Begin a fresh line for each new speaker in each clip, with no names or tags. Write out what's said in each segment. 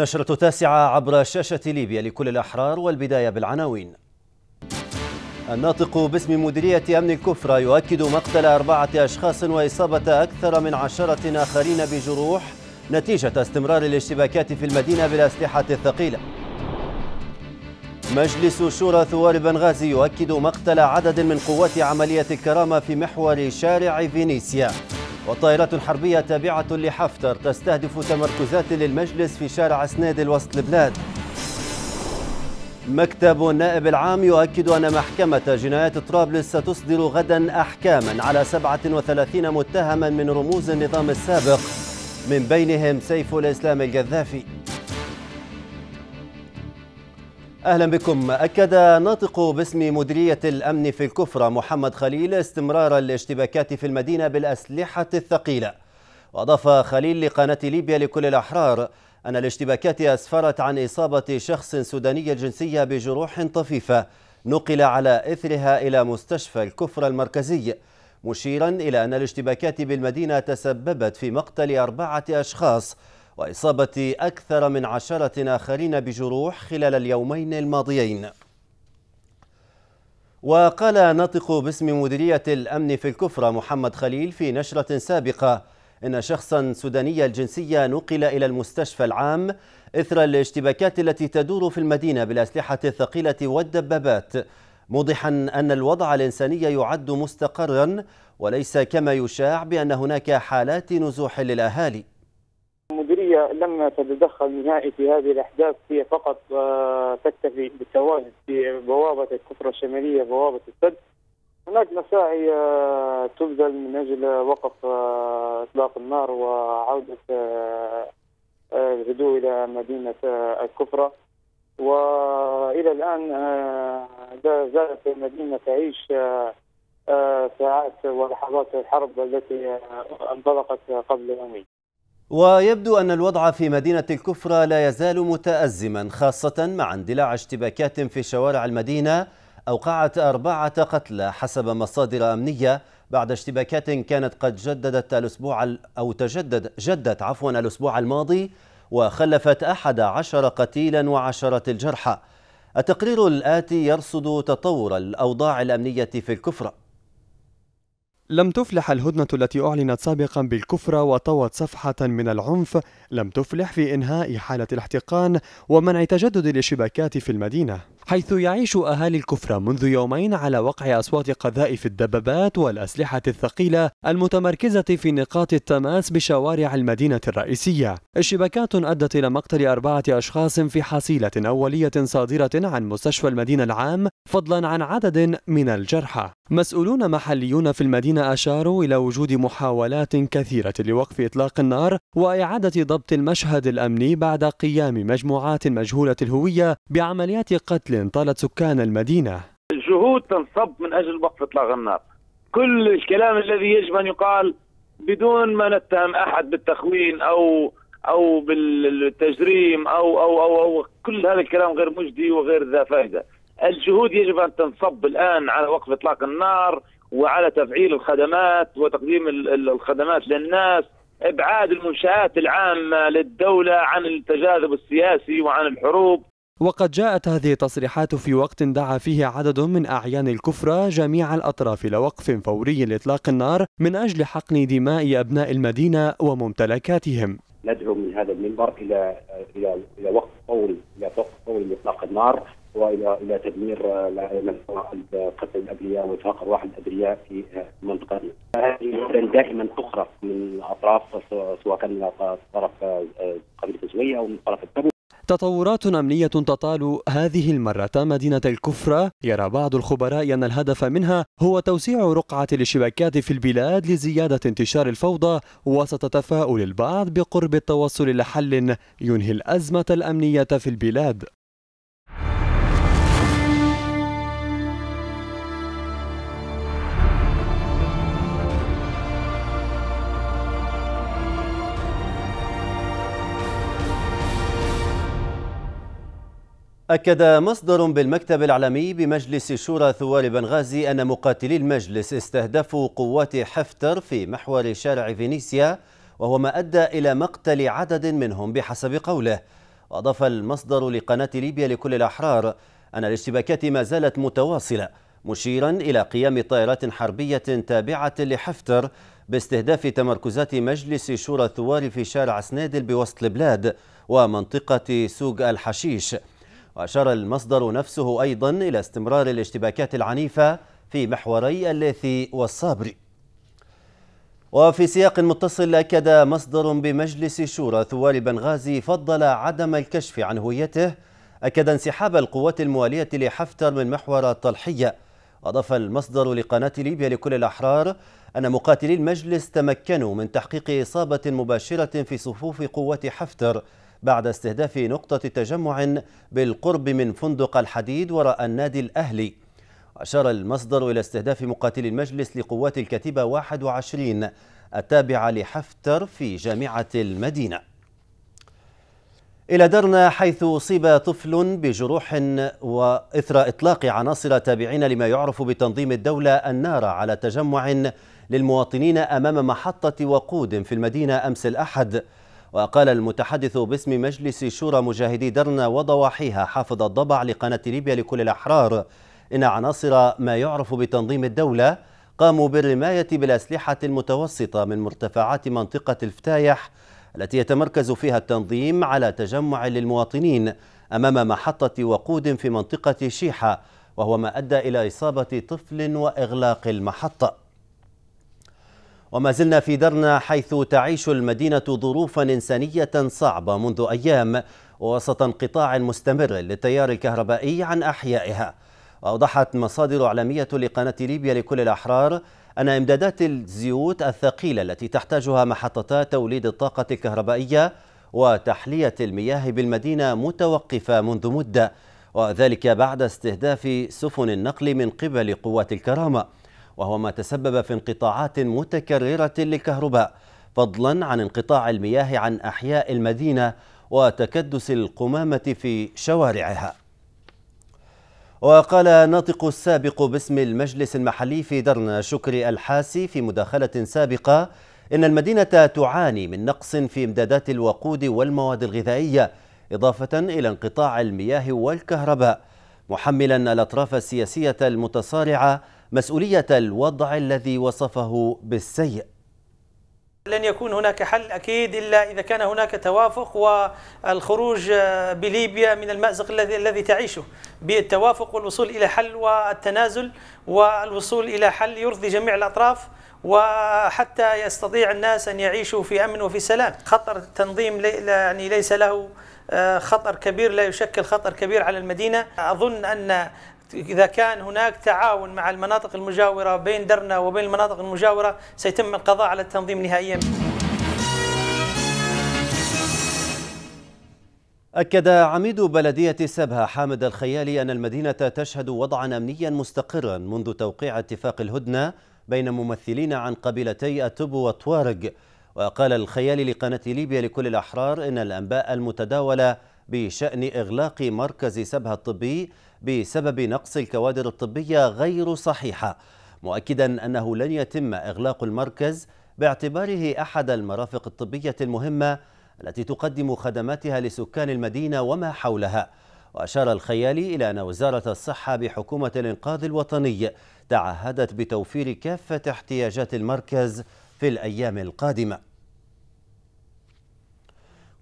نشرة تاسعة عبر شاشة ليبيا لكل الأحرار والبداية بالعناوين الناطق باسم مديرية أمن الكفرة يؤكد مقتل أربعة أشخاص وإصابة أكثر من عشرة آخرين بجروح نتيجة استمرار الاشتباكات في المدينة بالأسلحة الثقيلة مجلس شورى ثوار بنغازي يؤكد مقتل عدد من قوات عملية الكرامة في محور شارع فينيسيا والطائرات الحربية تابعة لحفتر تستهدف تمركزات للمجلس في شارع سناد الوسط البلاد مكتب النائب العام يؤكد أن محكمة جنايات طرابلس ستصدر غدا أحكاما على 37 متهما من رموز النظام السابق من بينهم سيف الإسلام القذافي أهلا بكم أكد ناطق باسم مديرية الأمن في الكفرة محمد خليل استمرار الاشتباكات في المدينة بالأسلحة الثقيلة وأضاف خليل لقناة ليبيا لكل الأحرار أن الاشتباكات أسفرت عن إصابة شخص سوداني الجنسية بجروح طفيفة نقل على إثرها إلى مستشفى الكفرة المركزي مشيرا إلى أن الاشتباكات بالمدينة تسببت في مقتل أربعة أشخاص وإصابة أكثر من عشرة آخرين بجروح خلال اليومين الماضيين وقال ناطق باسم مديرية الأمن في الكفرة محمد خليل في نشرة سابقة إن شخصا سوداني الجنسية نقل إلى المستشفى العام إثر الاشتباكات التي تدور في المدينة بالأسلحة الثقيلة والدبابات موضحا أن الوضع الإنساني يعد مستقرا وليس كما يشاع بأن هناك حالات نزوح للأهالي
السعوديه لم تتدخل نهائي في هذه الاحداث هي فقط آه، تكتفي بالتواجد في بوابه الكفر الشماليه بوابه السد هناك مساعي آه، تبذل من اجل وقف آه، اطلاق النار وعوده الهدوء الى مدينه الكفره والى الان لا زالت المدينه تعيش ساعات ولحظات الحرب التي انطلقت قبل يومين
ويبدو أن الوضع في مدينة الكفرة لا يزال متأزما خاصة مع اندلاع اشتباكات في شوارع المدينة أوقعت أربعة قتلى حسب مصادر أمنية بعد اشتباكات كانت قد جددت الأسبوع أو تجدد جدت عفوا الأسبوع الماضي وخلفت أحد عشر قتيلا وعشرة الجرحى التقرير الآتي يرصد تطور الأوضاع الأمنية في الكفرة لم تفلح الهدنة التي أعلنت
سابقا بالكفر وطوت صفحة من العنف لم تفلح في إنهاء حالة الاحتقان ومنع تجدد الاشتباكات في المدينة حيث يعيش أهالي الكفرة منذ يومين على وقع أصوات قذائف الدبابات والأسلحة الثقيلة المتمركزة في نقاط التماس بشوارع المدينة الرئيسية الشبكات أدت إلى مقتل أربعة أشخاص في حصيلة أولية صادرة عن مستشفى المدينة العام فضلا عن عدد من الجرحى مسؤولون محليون في المدينة أشاروا إلى وجود محاولات كثيرة لوقف إطلاق النار وإعادة ضبط المشهد الأمني بعد قيام مجموعات مجهولة الهوية بعمليات قتل طالت سكان المدينة جهود تنصب من أجل وقف إطلاق النار كل الكلام الذي يجب أن يقال
بدون ما نتهم أحد بالتخوين أو أو بالتجريم
أو أو أو, أو كل هذا الكلام غير مجدي وغير ذا فائدة الجهود يجب أن تنصب الآن على وقف إطلاق النار وعلى تفعيل الخدمات وتقديم الخدمات للناس ابعاد المنشات العامه للدوله عن التجاذب السياسي وعن الحروب
وقد جاءت هذه التصريحات في وقت دعا فيه عدد من أعيان الكفرة جميع الأطراف لوقف فوري لإطلاق النار من أجل حقن دماء أبناء المدينة وممتلكاتهم
ندعو من هذا المنبر إلى إلى إلى وقف فوري إلى وقف فوري لإطلاق النار والى الى تدمير قتل الابرياء وإطلاق ارواح الابرياء في المنطقه هذه دائما تخرق من اطراف سواء كان من طرف قبيله الزوية او من طرف التبو
تطورات أمنية تطال هذه المرة مدينة الكفرة يرى بعض الخبراء أن الهدف منها هو توسيع رقعة الاشتباكات في البلاد لزيادة انتشار الفوضى وسط تفاؤل البعض بقرب التوصل لحل ينهي الأزمة الأمنية في البلاد
أكد مصدر بالمكتب الإعلامي بمجلس شورى ثوار بنغازي أن مقاتلي المجلس استهدفوا قوات حفتر في محور شارع فينيسيا وهو ما أدى إلى مقتل عدد منهم بحسب قوله وأضاف المصدر لقناة ليبيا لكل الأحرار أن الاشتباكات ما زالت متواصلة مشيرا إلى قيام طائرات حربية تابعة لحفتر باستهداف تمركزات مجلس شورى الثوار في شارع سنادل بوسط البلاد ومنطقة سوق الحشيش وأشار المصدر نفسه أيضا إلى استمرار الاشتباكات العنيفة في محوري الليثي والصابري وفي سياق متصل أكد مصدر بمجلس شورى ثوار بنغازي فضل عدم الكشف عن هويته أكد انسحاب القوات الموالية لحفتر من محور الطلحية أضاف المصدر لقناة ليبيا لكل الأحرار أن مقاتلي المجلس تمكنوا من تحقيق إصابة مباشرة في صفوف قوات حفتر بعد استهداف نقطة تجمع بالقرب من فندق الحديد وراء النادي الأهلي أشار المصدر إلى استهداف مقاتلي المجلس لقوات الكتيبة 21 التابعة لحفتر في جامعة المدينة إلى درنا حيث أصيب طفل بجروح وإثر إطلاق عناصر تابعين لما يعرف بتنظيم الدولة النار على تجمع للمواطنين أمام محطة وقود في المدينة أمس الأحد وقال المتحدث باسم مجلس شورى مجاهدي درنا وضواحيها حافظ الضبع لقناة ليبيا لكل الأحرار إن عناصر ما يعرف بتنظيم الدولة قاموا بالرماية بالأسلحة المتوسطة من مرتفعات منطقة الفتايح التي يتمركز فيها التنظيم على تجمع للمواطنين أمام محطة وقود في منطقة شيحة وهو ما أدى إلى إصابة طفل وإغلاق المحطة وما زلنا في درنا حيث تعيش المدينة ظروفا إنسانية صعبة منذ أيام وسط انقطاع مستمر للتيار الكهربائي عن أحيائها وأوضحت مصادر إعلامية لقناة ليبيا لكل الأحرار أن إمدادات الزيوت الثقيلة التي تحتاجها محطتا توليد الطاقة الكهربائية وتحلية المياه بالمدينة متوقفة منذ مدة وذلك بعد استهداف سفن النقل من قبل قوات الكرامة وهو ما تسبب في انقطاعات متكررة للكهرباء فضلا عن انقطاع المياه عن أحياء المدينة وتكدس القمامة في شوارعها وقال الناطق السابق باسم المجلس المحلي في درنا شكري الحاسي في مداخلة سابقة إن المدينة تعاني من نقص في إمدادات الوقود والمواد الغذائية إضافة إلى انقطاع المياه والكهرباء محملا الأطراف السياسية المتصارعة مسؤولية الوضع الذي وصفه بالسيء
لن يكون هناك حل أكيد إلا إذا كان هناك توافق والخروج بليبيا من المأزق الذي تعيشه بالتوافق والوصول إلى حل والتنازل والوصول إلى حل يرضي جميع الأطراف وحتى يستطيع الناس أن يعيشوا في أمن وفي سلام خطر التنظيم يعني ليس له آه، خطر كبير لا يشكل خطر كبير على المدينة أظن أن إذا كان هناك تعاون مع المناطق المجاورة بين درنا وبين المناطق المجاورة سيتم القضاء على التنظيم نهائيا
أكد عميد بلدية سبها حامد الخيالي أن المدينة تشهد وضعا أمنيا مستقرا منذ توقيع اتفاق الهدنة بين ممثلين عن قبيلتي أتوب وطوارق وقال الخيالي لقناة ليبيا لكل الأحرار إن الأنباء المتداولة بشأن إغلاق مركز سبها الطبي بسبب نقص الكوادر الطبية غير صحيحة مؤكدا أنه لن يتم إغلاق المركز باعتباره أحد المرافق الطبية المهمة التي تقدم خدماتها لسكان المدينة وما حولها وأشار الخيالي إلى أن وزارة الصحة بحكومة الإنقاذ الوطني تعهدت بتوفير كافة احتياجات المركز في الأيام القادمة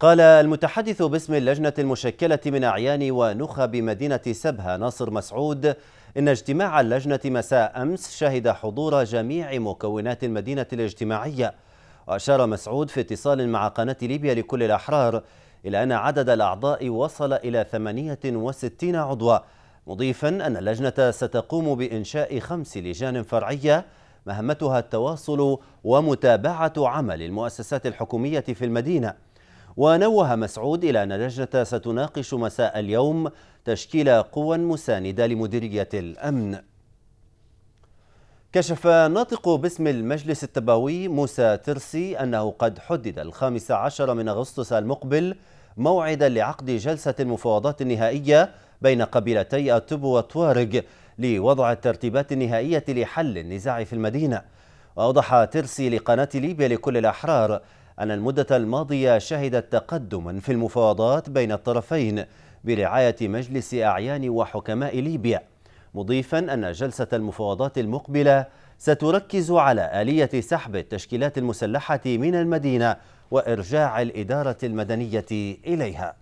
قال المتحدث باسم اللجنة المشكلة من أعيان ونخب مدينة سبها ناصر مسعود إن اجتماع اللجنة مساء أمس شهد حضور جميع مكونات المدينة الاجتماعية وأشار مسعود في اتصال مع قناة ليبيا لكل الأحرار إلى أن عدد الأعضاء وصل إلى 68 عضوا مضيفا أن اللجنة ستقوم بإنشاء خمس لجان فرعية مهمتها التواصل ومتابعة عمل المؤسسات الحكومية في المدينة ونوه مسعود إلى أن اللجنة ستناقش مساء اليوم تشكيل قوى مساندة لمديرية الأمن كشف ناطق باسم المجلس التبوي موسى ترسي أنه قد حدد الخامس عشر من أغسطس المقبل موعدا لعقد جلسة المفاوضات النهائية بين قبيلتي التب وطوارق لوضع الترتيبات النهائية لحل النزاع في المدينة وأوضح ترسي لقناة ليبيا لكل الأحرار أن المدة الماضية شهدت تقدما في المفاوضات بين الطرفين برعاية مجلس أعيان وحكماء ليبيا مضيفا أن جلسة المفاوضات المقبلة ستركز على آلية سحب التشكيلات المسلحة من المدينة وإرجاع الإدارة المدنية إليها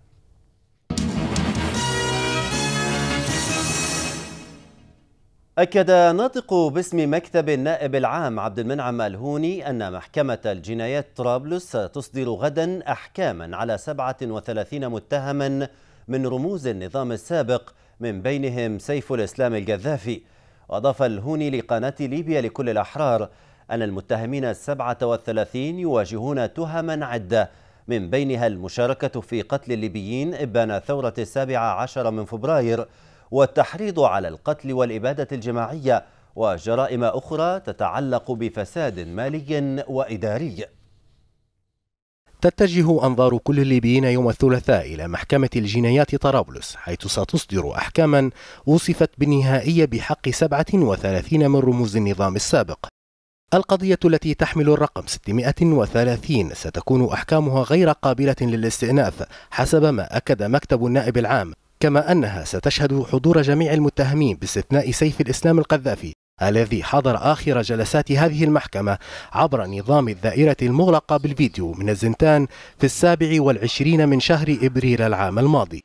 أكد ناطق باسم مكتب النائب العام عبد المنعم الهوني أن محكمة الجنايات طرابلس ستصدر غدا أحكاما على 37 متهما من رموز النظام السابق من بينهم سيف الإسلام القذافي وأضاف الهوني لقناة ليبيا لكل الأحرار أن المتهمين السبعة والثلاثين يواجهون تهما عدة من بينها المشاركة في قتل الليبيين إبان ثورة السابعة عشر من فبراير والتحريض على القتل والإبادة الجماعية وجرائم أخرى تتعلق بفساد مالي وإداري
تتجه أنظار كل الليبيين يوم الثلاثاء إلى محكمة الجنايات طرابلس حيث ستصدر أحكاما وصفت بالنهائية بحق 37 من رموز النظام السابق القضية التي تحمل الرقم 630 ستكون أحكامها غير قابلة للاستئناف حسب ما أكد مكتب النائب العام كما أنها ستشهد حضور جميع المتهمين باستثناء سيف الإسلام القذافي الذي حضر آخر جلسات هذه المحكمة عبر نظام الدائرة المغلقة بالفيديو من الزنتان في السابع والعشرين من شهر إبريل العام الماضي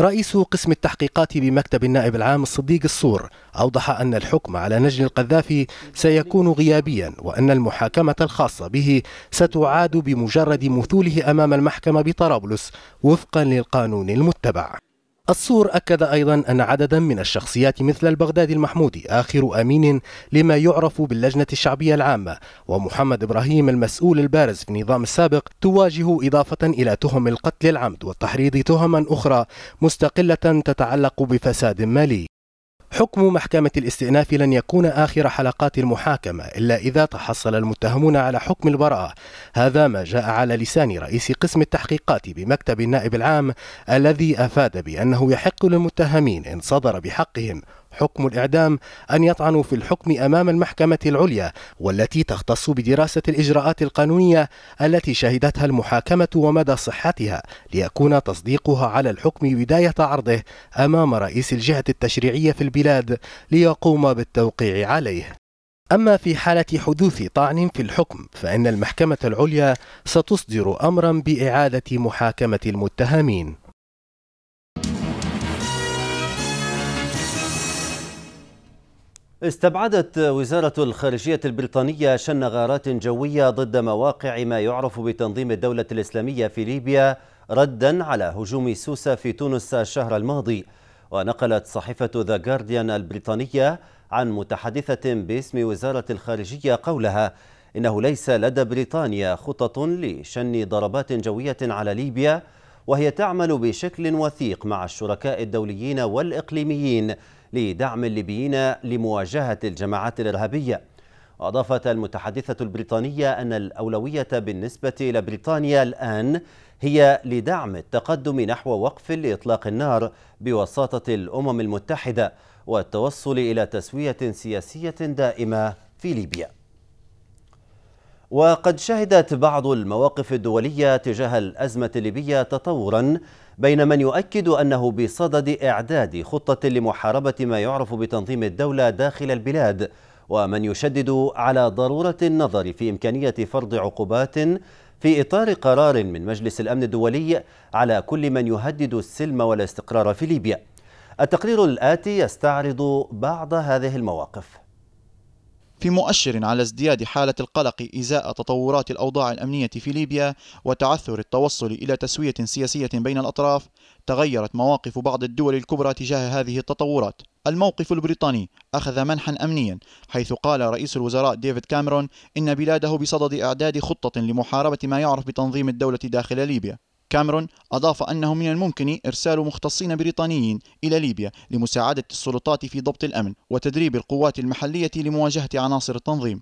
رئيس قسم التحقيقات بمكتب النائب العام الصديق الصور أوضح أن الحكم على نجل القذافي سيكون غيابيا وأن المحاكمة الخاصة به ستعاد بمجرد مثوله أمام المحكمة بطرابلس وفقا للقانون المتبع السور أكد أيضا أن عددا من الشخصيات مثل البغدادي المحمودي آخر أمين لما يعرف باللجنة الشعبية العامة ومحمد إبراهيم المسؤول البارز في النظام السابق تواجه إضافة إلى تهم القتل العمد والتحريض تهما أخرى مستقلة تتعلق بفساد مالي حكم محكمة الاستئناف لن يكون آخر حلقات المحاكمة إلا إذا تحصل المتهمون على حكم البراءة هذا ما جاء على لسان رئيس قسم التحقيقات بمكتب النائب العام الذي أفاد بأنه يحق للمتهمين إن صدر بحقهم حكم الإعدام أن يطعنوا في الحكم أمام المحكمة العليا والتي تختص بدراسة الإجراءات القانونية التي شهدتها المحاكمة ومدى صحتها ليكون تصديقها على الحكم بداية عرضه أمام رئيس الجهة التشريعية في البلاد ليقوم بالتوقيع عليه أما في حالة حدوث طعن في الحكم فإن المحكمة العليا ستصدر أمرا بإعادة محاكمة المتهمين
استبعدت وزارة الخارجية البريطانية شن غارات جوية ضد مواقع ما يعرف بتنظيم الدولة الإسلامية في ليبيا ردا على هجوم سوسة في تونس الشهر الماضي ونقلت صحيفة ذا جارديان البريطانية عن متحدثة باسم وزارة الخارجية قولها إنه ليس لدى بريطانيا خطط لشن ضربات جوية على ليبيا وهي تعمل بشكل وثيق مع الشركاء الدوليين والإقليميين لدعم الليبيين لمواجهة الجماعات الإرهابية وأضافت المتحدثة البريطانية أن الأولوية بالنسبة إلى بريطانيا الآن هي لدعم التقدم نحو وقف لإطلاق النار بوساطة الأمم المتحدة والتوصل إلى تسوية سياسية دائمة في ليبيا وقد شهدت بعض المواقف الدولية تجاه الأزمة الليبية تطوراً بين من يؤكد أنه بصدد إعداد خطة لمحاربة ما يعرف بتنظيم الدولة داخل البلاد ومن يشدد على ضرورة النظر في إمكانية فرض عقوبات في إطار قرار من مجلس الأمن الدولي على كل من يهدد السلم والاستقرار في ليبيا التقرير الآتي يستعرض بعض هذه المواقف
في مؤشر على ازدياد حالة القلق إزاء تطورات الأوضاع الأمنية في ليبيا وتعثر التوصل إلى تسوية سياسية بين الأطراف تغيرت مواقف بعض الدول الكبرى تجاه هذه التطورات الموقف البريطاني أخذ منحا أمنيا حيث قال رئيس الوزراء ديفيد كاميرون إن بلاده بصدد إعداد خطة لمحاربة ما يعرف بتنظيم الدولة داخل ليبيا كاميرون أضاف أنه من الممكن إرسال مختصين بريطانيين إلى ليبيا لمساعدة السلطات في ضبط الأمن وتدريب القوات المحلية لمواجهة عناصر التنظيم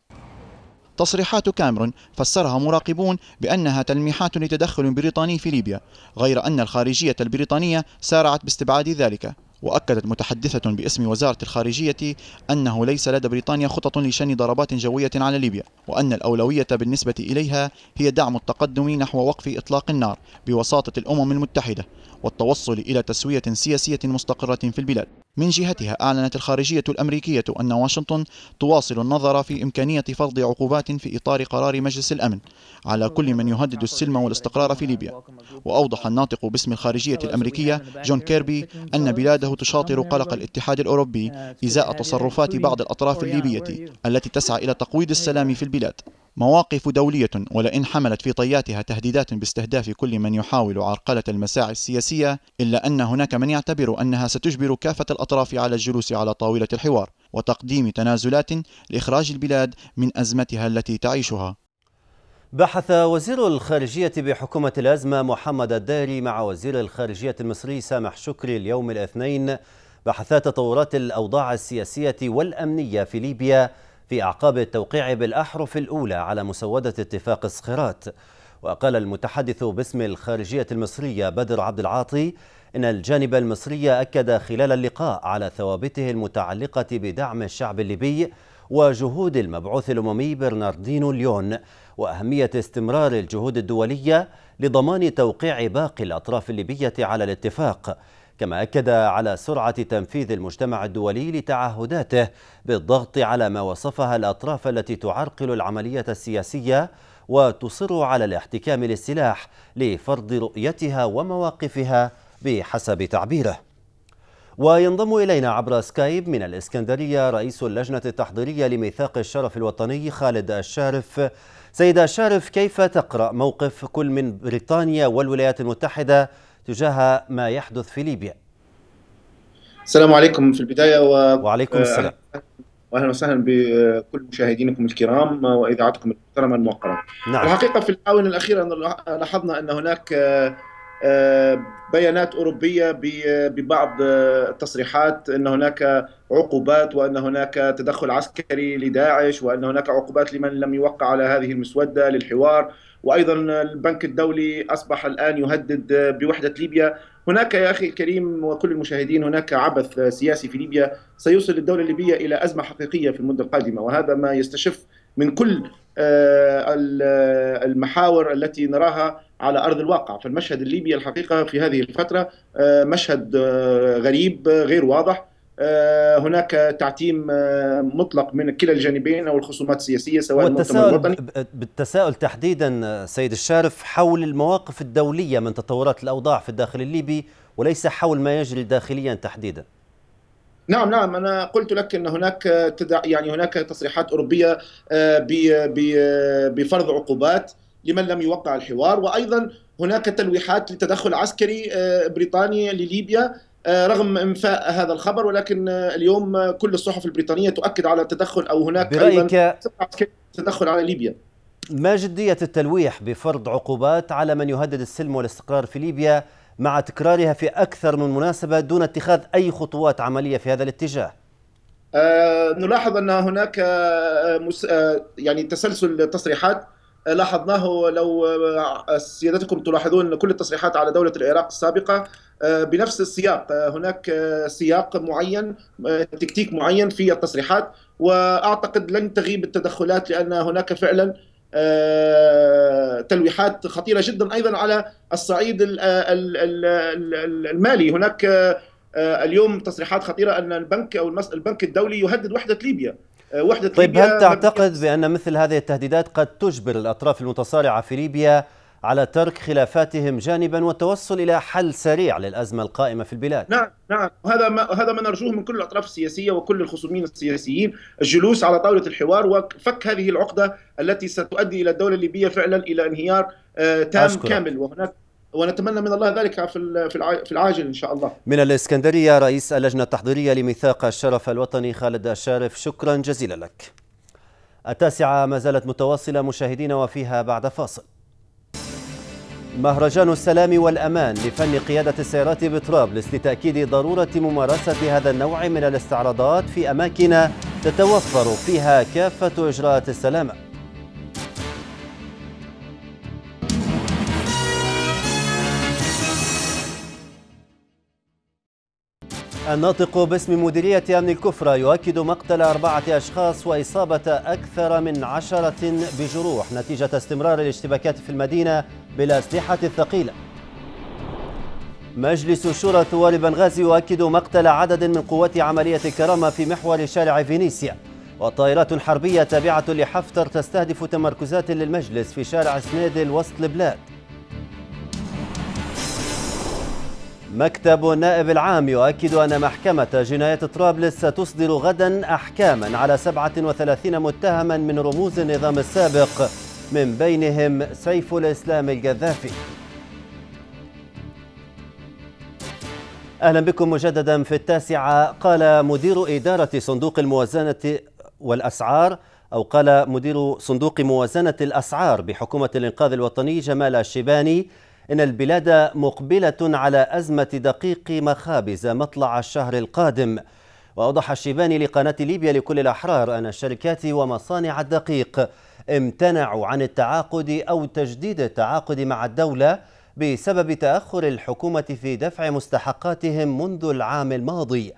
تصريحات كاميرون فسرها مراقبون بأنها تلميحات لتدخل بريطاني في ليبيا غير أن الخارجية البريطانية سارعت باستبعاد ذلك وأكدت متحدثة باسم وزارة الخارجية أنه ليس لدى بريطانيا خطط لشن ضربات جوية على ليبيا وأن الأولوية بالنسبة إليها هي دعم التقدم نحو وقف إطلاق النار بوساطة الأمم المتحدة والتوصل إلى تسوية سياسية مستقرة في البلاد من جهتها أعلنت الخارجية الأمريكية أن واشنطن تواصل النظر في إمكانية فرض عقوبات في إطار قرار مجلس الأمن على كل من يهدد السلم والاستقرار في ليبيا وأوضح الناطق باسم الخارجية الأمريكية جون كيربي أن بلاده تشاطر قلق الاتحاد الأوروبي إزاء تصرفات بعض الأطراف الليبية التي تسعى إلى تقويض السلام في البلاد مواقف دولية ولئن حملت في طياتها تهديدات باستهداف كل من يحاول عرقلة المساعي السياسية إلا أن هناك من يعتبر أنها ستجبر كافة الأطراف على الجلوس على طاولة الحوار وتقديم تنازلات لإخراج البلاد من أزمتها التي تعيشها بحث
وزير الخارجية بحكومة الأزمة محمد الداري مع وزير الخارجية المصري سامح شكري اليوم الاثنين بحثات تطورات الأوضاع السياسية والأمنية في ليبيا في أعقاب التوقيع بالأحرف الأولى على مسودة اتفاق صخرات وقال المتحدث باسم الخارجية المصرية بدر عبد العاطي إن الجانب المصري أكد خلال اللقاء على ثوابته المتعلقة بدعم الشعب الليبي وجهود المبعوث الأممي برناردينو ليون وأهمية استمرار الجهود الدولية لضمان توقيع باقي الأطراف الليبية على الاتفاق كما أكد على سرعة تنفيذ المجتمع الدولي لتعهداته بالضغط على ما وصفها الأطراف التي تعرقل العملية السياسية وتصر على الاحتكام للسلاح لفرض رؤيتها ومواقفها بحسب تعبيره وينضم إلينا عبر سكايب من الإسكندرية رئيس اللجنة التحضيرية لميثاق الشرف الوطني خالد الشارف سيد الشارف كيف تقرأ موقف كل من بريطانيا والولايات المتحدة تجاه ما يحدث في ليبيا
السلام عليكم
في البداية و... وعليكم آه، السلام
واهلا وسهلا بكل مشاهدينكم الكرام واذاعتكم المحترمه الموقره. نعم. الحقيقه في الاونه الاخيره لاحظنا ان هناك آه، بيانات اوروبيه ببعض التصريحات ان هناك عقوبات وان هناك تدخل عسكري لداعش وان هناك عقوبات لمن لم يوقع على هذه المسوده للحوار وايضا البنك الدولي اصبح الان يهدد بوحده ليبيا هناك يا اخي الكريم وكل المشاهدين هناك عبث سياسي في ليبيا سيوصل الدوله الليبيه الى ازمه حقيقيه في المده القادمه وهذا ما يستشف من كل آه، آه، المحاور التي نراها على ارض الواقع، فالمشهد الليبي الحقيقه في هذه الفتره آه، مشهد غريب غير واضح، هناك تعتيم مطلق من كلا الجانبين او الخصومات السياسيه سواء والتساؤل الوطني
بالتساؤل تحديدا سيد الشارف حول المواقف الدوليه من تطورات الاوضاع في الداخل الليبي وليس حول ما يجري داخليا تحديدا.
نعم نعم انا قلت لك ان هناك يعني هناك تصريحات اوروبيه آه، بفرض عقوبات لمن لم يوقع الحوار وايضا هناك تلويحات لتدخل عسكري آه، بريطاني لليبيا آه، رغم انفاء هذا الخبر ولكن اليوم كل الصحف البريطانيه تؤكد على التدخل او هناك ايضا تدخل على ليبيا
ما جديه التلويح بفرض عقوبات على من يهدد السلم والاستقرار في ليبيا مع تكرارها في أكثر من مناسبة دون اتخاذ أي خطوات عملية في هذا الاتجاه
آه، نلاحظ أن هناك آه، آه، يعني تسلسل تصريحات لاحظناه لو سيادتكم تلاحظون كل التصريحات على دولة العراق السابقة بنفس السياق هناك سياق معين تكتيك معين في التصريحات وأعتقد لن تغيب التدخلات لأن هناك فعلا آه، تلويحات خطيره جدا ايضا على الصعيد المالي هناك آه، اليوم تصريحات خطيره ان البنك او البنك الدولي يهدد وحده ليبيا آه، وحده طيب ليبيا هل تعتقد
بان مثل هذه التهديدات قد تجبر الاطراف المتصارعه في ليبيا على ترك خلافاتهم جانبا والتوصل الى حل سريع للازمه القائمه في البلاد. نعم
نعم وهذا ما هذا ما نرجوه من كل الاطراف السياسيه وكل الخصومين السياسيين الجلوس على طاوله الحوار وفك هذه العقده التي ستؤدي الى الدوله الليبيه فعلا الى انهيار آه، تام أشكرك. كامل وهناك ونتمنى من الله ذلك في في العاجل ان شاء
الله. من الاسكندريه رئيس اللجنه التحضيريه لميثاق الشرف الوطني خالد الشارف شكرا جزيلا لك. التاسعه ما زالت متواصله مشاهدينا وفيها بعد فاصل. مهرجان السلام والأمان لفن قيادة السيارات بطرابلس لتأكيد ضرورة ممارسة هذا النوع من الاستعراضات في أماكن تتوفر فيها كافة إجراءات السلامة الناطق باسم مديرية أمن الكفرة يؤكد مقتل أربعة أشخاص وإصابة أكثر من عشرة بجروح نتيجة استمرار الاشتباكات في المدينة بالأسلحة الثقيلة مجلس الشورى ثوار بنغازي يؤكد مقتل عدد من قوات عملية الكرامة في محور شارع فينيسيا وطائرات حربية تابعة لحفتر تستهدف تمركزات للمجلس في شارع سنيدل وسط البلاد مكتب النائب العام يؤكد أن محكمة جناية طرابلس ستصدر غدا أحكاما على 37 متهما من رموز النظام السابق من بينهم سيف الإسلام القذافي أهلا بكم مجددا في التاسعة قال مدير إدارة صندوق الموازنة والأسعار أو قال مدير صندوق موازنة الأسعار بحكومة الإنقاذ الوطني جمال الشيباني إن البلاد مقبلة على أزمة دقيق مخابز مطلع الشهر القادم وأوضح الشيباني لقناة ليبيا لكل الأحرار أن الشركات ومصانع الدقيق امتنعوا عن التعاقد أو تجديد التعاقد مع الدولة بسبب تأخر الحكومة في دفع مستحقاتهم منذ العام الماضي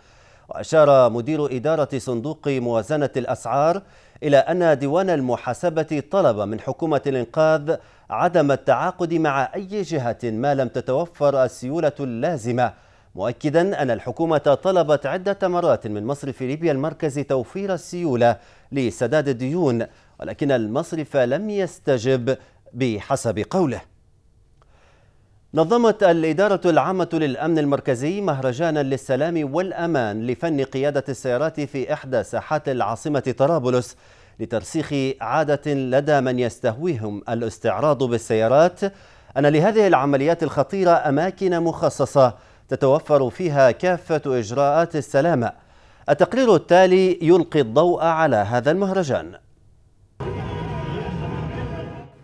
وأشار مدير إدارة صندوق موازنة الأسعار إلى أن ديوان المحاسبة طلب من حكومة الإنقاذ عدم التعاقد مع أي جهة ما لم تتوفر السيولة اللازمة مؤكدا أن الحكومة طلبت عدة مرات من مصرف ليبيا المركزي توفير السيولة لسداد الديون ولكن المصرف لم يستجب بحسب قوله نظمت الإدارة العامة للأمن المركزي مهرجانا للسلام والأمان لفن قيادة السيارات في إحدى ساحات العاصمة طرابلس لترسيخ عادة لدى من يستهويهم الاستعراض بالسيارات أن لهذه العمليات الخطيرة أماكن مخصصة تتوفر فيها كافة إجراءات السلامة التقرير التالي يلقي الضوء على هذا المهرجان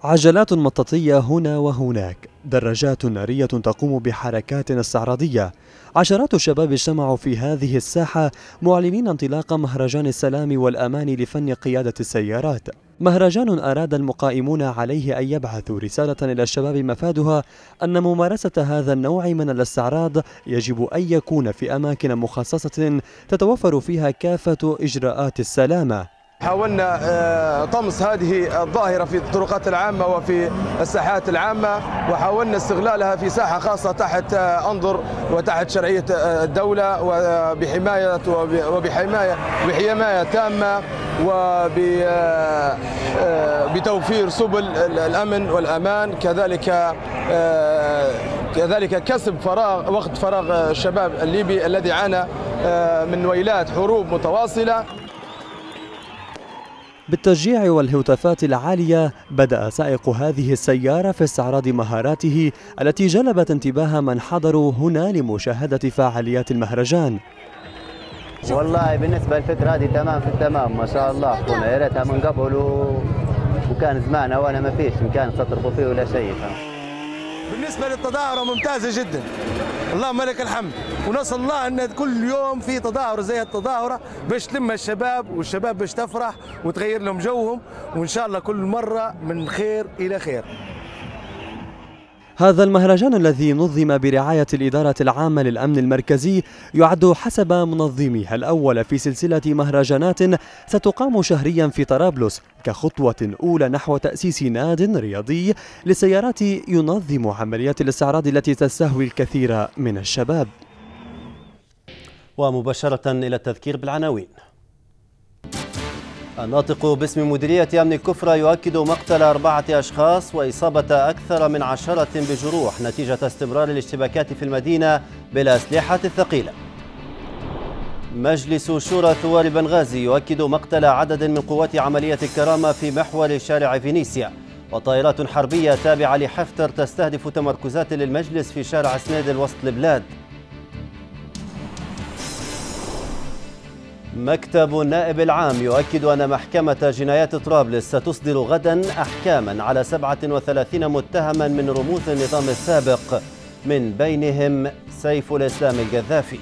عجلات
مطاطية هنا وهناك دراجات نارية تقوم بحركات استعراضية عشرات الشباب اجتمعوا في هذه الساحة معلنين انطلاق مهرجان السلام والأمان لفن قيادة السيارات مهرجان أراد المقائمون عليه أن يبعثوا رسالة إلى الشباب مفادها أن ممارسة هذا النوع من الاستعراض يجب أن يكون في أماكن مخصصة تتوفر فيها كافة إجراءات السلامة
حاولنا آه، طمس هذه الظاهرة في الطرقات العامة وفي الساحات العامة وحاولنا استغلالها في ساحة خاصة تحت آه، أنظر وتحت شرعية آه، الدولة وبحماية وبحماية بحماية تامة وبتوفير سبل الأمن والأمان كذلك كذلك كسب فراغ وقت فراغ الشباب الليبي الذي عانى من ويلات حروب متواصله
بالتشجيع والهتافات العالية بدأ سائق هذه السيارة في استعراض مهاراته التي جلبت انتباه من حضروا هنا لمشاهدة فعاليات المهرجان
والله بالنسبة للفكرة هذه تمام في التمام ما شاء الله أخونا يا ريتها من قبل وكان زمان وأنا ما فيش مكان تطرقوا فيه ولا شيء
بالنسبه للتظاهره ممتازه جدا اللهم لك الحمد ونسال الله ان كل يوم في تظاهره زي التظاهره باش تلم الشباب والشباب باش تفرح وتغير لهم جوهم وان شاء الله كل مره من خير الى خير
هذا المهرجان الذي نظم برعاية الإدارة العامة للأمن المركزي يعد حسب منظميها الأول في سلسلة مهرجانات ستقام شهريا في طرابلس كخطوة أولى نحو تأسيس ناد رياضي للسيارات ينظم عمليات الاستعراض التي تستهوي الكثير من الشباب
ومباشرة إلى التذكير بالعناوين الناطق باسم مديرية أمن كفرة يؤكد مقتل أربعة أشخاص وإصابة أكثر من عشرة بجروح نتيجة استمرار الاشتباكات في المدينة بالأسلحة الثقيلة مجلس شورى ثوار بنغازي يؤكد مقتل عدد من قوات عملية الكرامة في محور شارع فينيسيا وطائرات حربية تابعة لحفتر تستهدف تمركزات للمجلس في شارع سنيد الوسط البلاد مكتب النائب العام يؤكد أن محكمة جنايات طرابلس ستصدر غدا أحكاما على 37 متهما من رموز النظام السابق من بينهم سيف الإسلام القذافي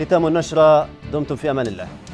ختام النشرة دمتم في أمان الله